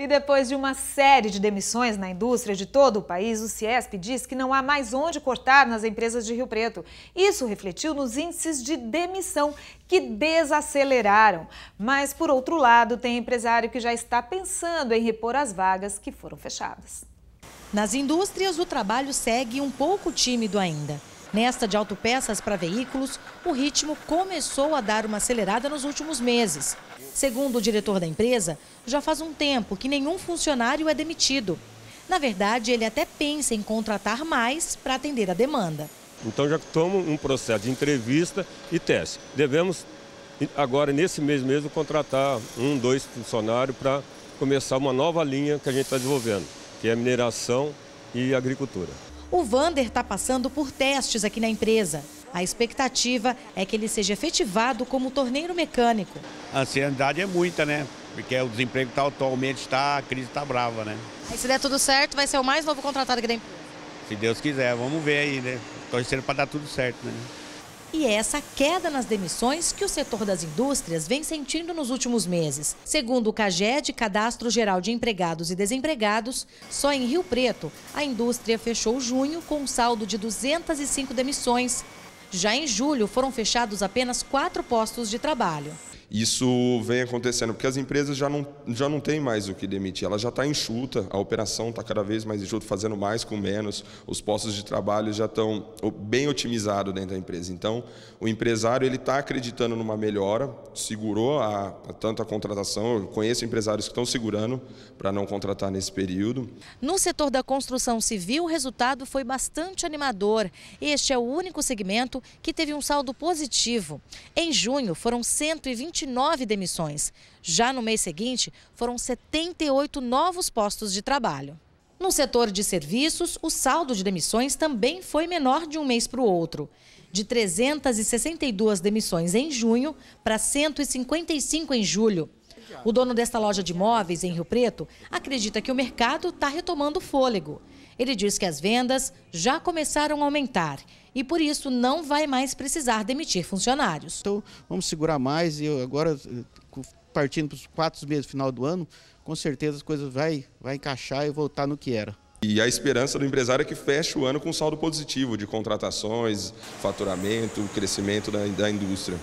E depois de uma série de demissões na indústria de todo o país, o Ciesp diz que não há mais onde cortar nas empresas de Rio Preto. Isso refletiu nos índices de demissão, que desaceleraram. Mas, por outro lado, tem empresário que já está pensando em repor as vagas que foram fechadas. Nas indústrias, o trabalho segue um pouco tímido ainda. Nesta de autopeças para veículos, o ritmo começou a dar uma acelerada nos últimos meses. Segundo o diretor da empresa, já faz um tempo que nenhum funcionário é demitido. Na verdade, ele até pensa em contratar mais para atender a demanda. Então já estamos um processo de entrevista e teste. Devemos agora, nesse mês mesmo, contratar um, dois funcionários para começar uma nova linha que a gente está desenvolvendo, que é mineração e agricultura. O Vander está passando por testes aqui na empresa. A expectativa é que ele seja efetivado como torneiro mecânico. A ansiedade é muita, né? Porque o desemprego tá, atualmente está, a crise está brava, né? Aí se der tudo certo, vai ser o mais novo contratado aqui da empresa. Se Deus quiser, vamos ver aí, né? Torcendo para dar tudo certo, né? E é essa queda nas demissões que o setor das indústrias vem sentindo nos últimos meses. Segundo o CAGED, Cadastro Geral de Empregados e Desempregados, só em Rio Preto, a indústria fechou junho com um saldo de 205 demissões. Já em julho, foram fechados apenas quatro postos de trabalho. Isso vem acontecendo porque as empresas já não, já não têm mais o que demitir, ela já está enxuta, a operação está cada vez mais enxuta, fazendo mais com menos, os postos de trabalho já estão bem otimizados dentro da empresa. Então, o empresário ele está acreditando numa melhora, segurou a, a, tanto a contratação, eu conheço empresários que estão segurando para não contratar nesse período. No setor da construção civil, o resultado foi bastante animador. Este é o único segmento que teve um saldo positivo. Em junho, foram 120 29 demissões. Já no mês seguinte, foram 78 novos postos de trabalho. No setor de serviços, o saldo de demissões também foi menor de um mês para o outro. De 362 demissões em junho para 155 em julho. O dono desta loja de móveis em Rio Preto acredita que o mercado está retomando fôlego. Ele diz que as vendas já começaram a aumentar e por isso não vai mais precisar demitir funcionários. Então vamos segurar mais e agora eh, partindo para os quatro meses do final do ano, com certeza as coisas vai, vai encaixar e voltar no que era. E a esperança do empresário é que feche o ano com saldo positivo de contratações, faturamento, crescimento da, da indústria.